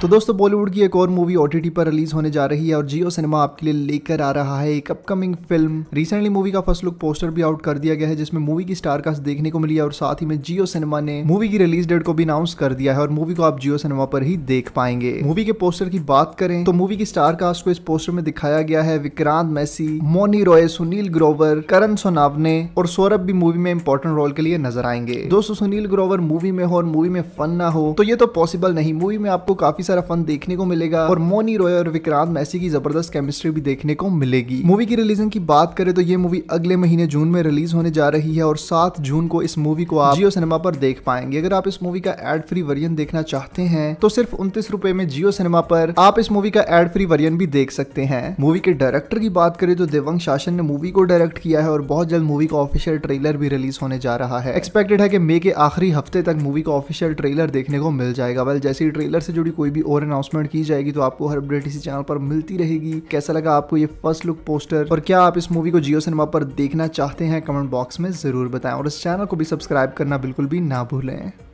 तो दोस्तों बॉलीवुड की एक और मूवी ओटीटी पर रिलीज होने जा रही है और जियो सिनेमा आपके लिए लेकर आ रहा है एक अपकमिंग फिल्म रिसेंटली मूवी का फर्स्ट लुक पोस्टर भी आउट कर दिया गया है जिसमें मूवी की स्टारकास्ट देखने को मिली है और साथ ही में जियो सिनेमा ने मूवी की रिलीज डेट को भी अनाउंस कर दिया है और मूवी को आप जियो सिनेमा पर ही देख पाएंगे मूवी के पोस्टर की बात करें तो मूवी की स्टारकास्ट को इस पोस्टर में दिखाया गया है विक्रांत मैसी मोनी रॉय सुनील ग्रोवर करण सोनावने और सौरभ भी मूवी में इंपॉर्टेंट रोल के लिए नजर आएंगे दोस्तों सुनील ग्रोवर मूवी में हो और मूवी में फन ना हो तो ये तो पॉसिबल नहीं मूवी में आपको काफी सारा फन देखने को मिलेगा और मोनी रॉय और विक्रांत मैसी की जबरदस्त केमिस्ट्री भी देखने को मिलेगी मूवी की रिलीजिंग की बात करें तो ये मूवी अगले महीने जून में रिलीज होने जा रही है और सात जून को इस मूवी को आप जियो सिनेमा पर देख पाएंगे अगर आप इस मूवी का एड फ्री वर्जन देखना चाहते हैं तो सिर्फ उनतीस रूपए में जियो सिनेमा पर आप इस मूवी का एड फ्री वर्जन भी देख सकते हैं मूवी के डायरेक्टर की बात करें तो देवंग शासन ने मूवी को डायरेक्ट किया है और बहुत जल्द मूवी का ऑफिशियल ट्रेलर भी रिलीज होने जा रहा है एक्सपेक्टेड है कि मे के आखिरी हफ्ते तक मूवी का ऑफिशियल ट्रेलर देखने को मिल जाएगा वेल जैसे ही ट्रेलर से जुड़ी कोई भी और अनाउंसमेंट की जाएगी तो आपको हर अपडेट इसी चैनल पर मिलती रहेगी कैसा लगा आपको ये फर्स्ट लुक पोस्टर और क्या आप इस मूवी को जियो सिनेमा पर देखना चाहते हैं कमेंट बॉक्स में जरूर बताएं और इस चैनल को भी सब्सक्राइब करना बिल्कुल भी ना भूलें